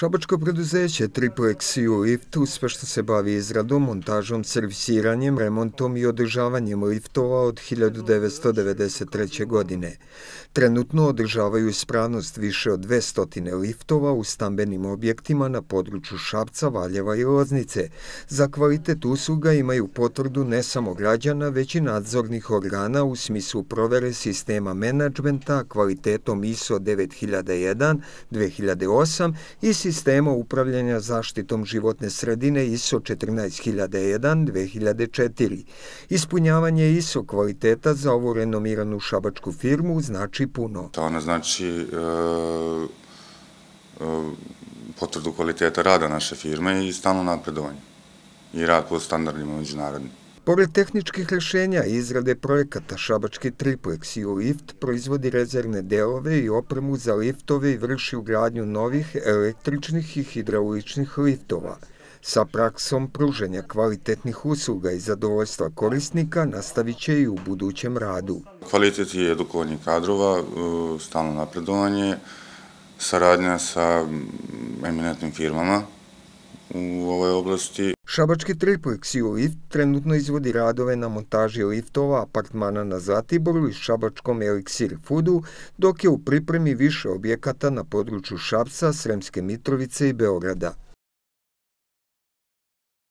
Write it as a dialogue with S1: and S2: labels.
S1: Šabačko preduzeće Triplexi u Lift uspešno se bavi izradom, montažom, servisiranjem, remontom i održavanjem liftova od 1993. godine. Trenutno održavaju ispravnost više od 200 liftova u stambenim objektima na području Šabca, Valjeva i Loznice. Za kvalitet usluga imaju potvrdu ne samo građana, već i nadzornih organa u smislu provere sistema menadžmenta kvalitetom ISO 9001, 2008 i sistema sistema upravljanja zaštitom životne sredine ISO 14001-2004. Ispunjavanje ISO kvaliteta za ovu renomiranu šabačku firmu znači puno.
S2: To ona znači e, e, potvrdu kvaliteta rada naše firme i stalno napredovanje i rad po standardima međunarodnim.
S1: Pored tehničkih rešenja i izrade projekata, Šabački Triplex i lift proizvodi rezervne delove i opremu za liftove i vrši ugradnju novih električnih i hidrauličnih liftova. Sa praksom pruženja kvalitetnih usluga i zadovoljstva korisnika nastavit će i u budućem radu.
S2: Kvalitet je edukovanje kadrova, e, stalno napredovanje, saradnja sa mm, eminentnim firmama, u ovoj oblasti.
S1: Šabački tripleksi u lift trenutno izvodi radove na montaži liftova apartmana na Zlatiboru i šabačkom Elixir Foodu, dok je u pripremi više objekata na području Šapca, Sremske Mitrovice i Beograda.